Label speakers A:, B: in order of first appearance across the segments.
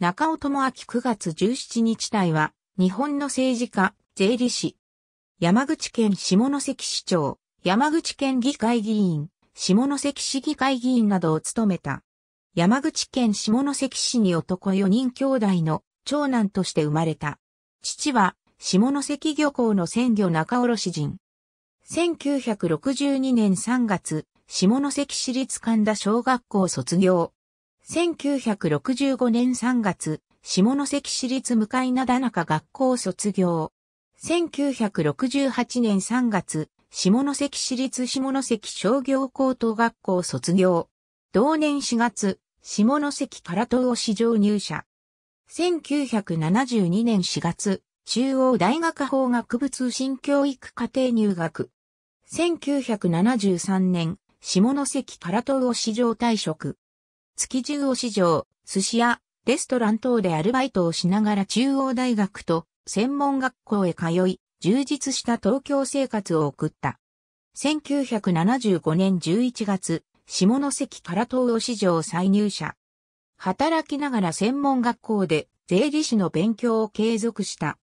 A: 中尾智明9月17日隊は、日本の政治家、税理士、山口県下関市長、山口県議会議員、下関市議会議員などを務めた。山口県下関市に男4人兄弟の長男として生まれた。父は下関漁港の鮮魚仲卸人。1962年3月、下関市立神田小学校卒業。1965年3月、下関市立向灘中学校卒業。1968年3月、下関市立下関商業高等学校卒業。同年4月、下関から東市場入社。1972年4月、中央大学法学部通信教育課程入学。1973年、下関から東市場退職。築地魚市場、寿司屋、レストラン等でアルバイトをしながら中央大学と専門学校へ通い、充実した東京生活を送った。1975年11月、下関から東洋市場再入社。働きながら専門学校で税理士の勉強を継続した。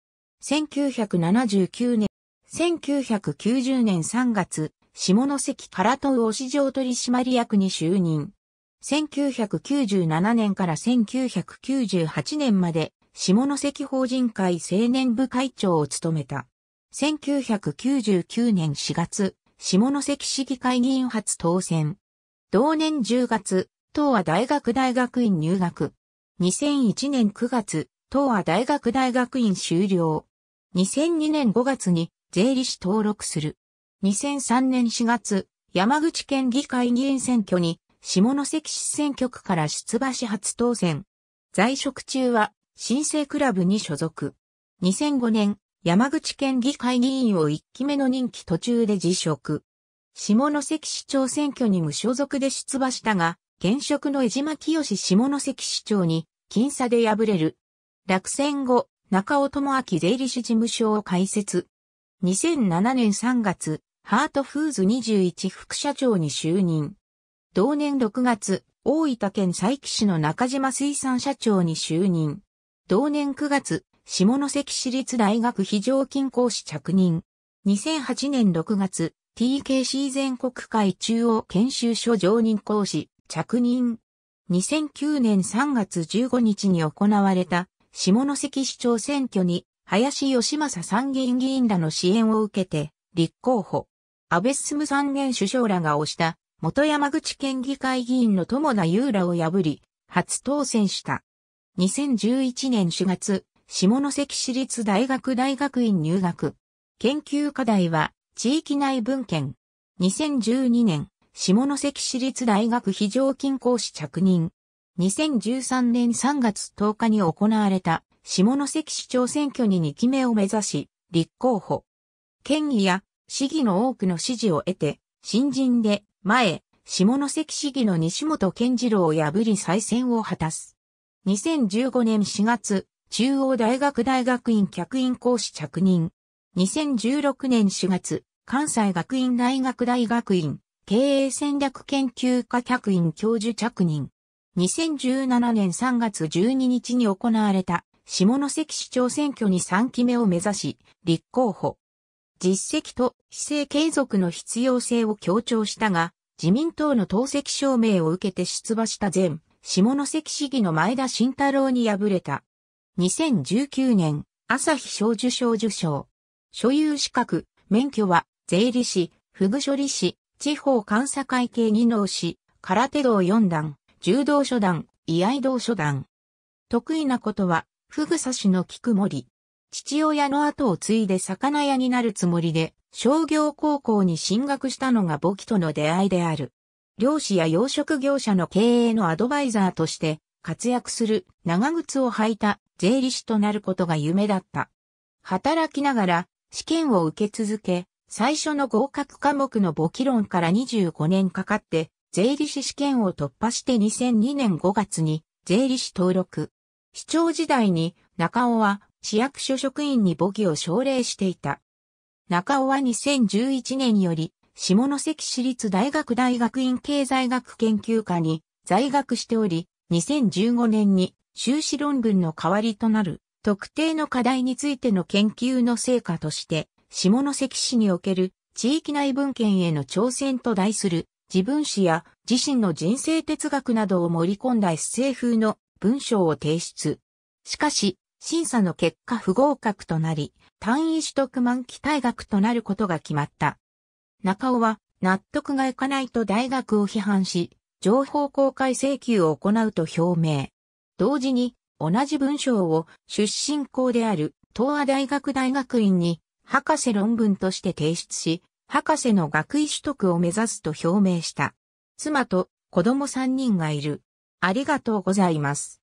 A: 1979年、1990年3月、下関から東洋市場取締役に就任。1997年から1998年まで下関法人会青年部会長を務めた。1999年4月、下関市議会議員初当選。同年10月、東亜大学大学院入学。2001年9月、東亜大学大学院修了。2002年5月に税理士登録する。2003年4月、山口県議会議員選挙に下関市選挙区から出馬し初当選。在職中は、新生クラブに所属。2005年、山口県議会議員を1期目の任期途中で辞職。下関市長選挙に無所属で出馬したが、現職の江島清下関市長に、僅差で敗れる。落選後、中尾智明税理士事務所を開設。2007年3月、ハートフーズ21副社長に就任。同年6月、大分県佐伯市の中島水産社長に就任。同年9月、下関市立大学非常勤講師着任。2008年6月、TKC 全国会中央研修所常任講師着任。2009年3月15日に行われた下関市長選挙に林義正参議院議員らの支援を受けて立候補。安倍進参元首相らが推した元山口県議会議員の友田優良を破り、初当選した。2011年4月、下関市立大学大学院入学。研究課題は、地域内文献。2012年、下関市立大学非常勤講師着任。2013年3月10日に行われた下関市長選挙に2期目を目指し、立候補。県議や市議の多くの支持を得て、新人で前、下関市議の西本健次郎を破り再選を果たす。2015年4月、中央大学大学院客員講師着任。2016年4月、関西学院大学大学院、経営戦略研究科客員教授着任。2017年3月12日に行われた下関市長選挙に3期目を目指し、立候補。実績と非正継続の必要性を強調したが、自民党の党籍証明を受けて出馬した前、下関市議の前田慎太郎に敗れた。2019年、朝日小受賞受賞。所有資格、免許は、税理士、フグ処理士、地方監査会計技能士、空手道四段、柔道初段、居合道初段。得意なことは、フグ差しの菊森。父親の後を継いで魚屋になるつもりで、商業高校に進学したのが簿記との出会いである。漁師や養殖業者の経営のアドバイザーとして活躍する長靴を履いた税理士となることが夢だった。働きながら試験を受け続け、最初の合格科目の簿記論から25年かかって税理士試験を突破して2002年5月に税理士登録。市長時代に中尾は市役所職員に母儀を奨励していた。中尾は2011年より、下関市立大学大学院経済学研究科に在学しており、2015年に修士論文の代わりとなる特定の課題についての研究の成果として、下関市における地域内文献への挑戦と題する自分史や自身の人生哲学などを盛り込んだ s 政風の文章を提出。しかし、審査の結果不合格となり、単位取得満期退学となることが決まった。中尾は納得がいかないと大学を批判し、情報公開請求を行うと表明。同時に、同じ文章を出身校である東亜大学大学院に博士論文として提出し、博士の学位取得を目指すと表明した。妻と子供3人がいる。ありがとうございます。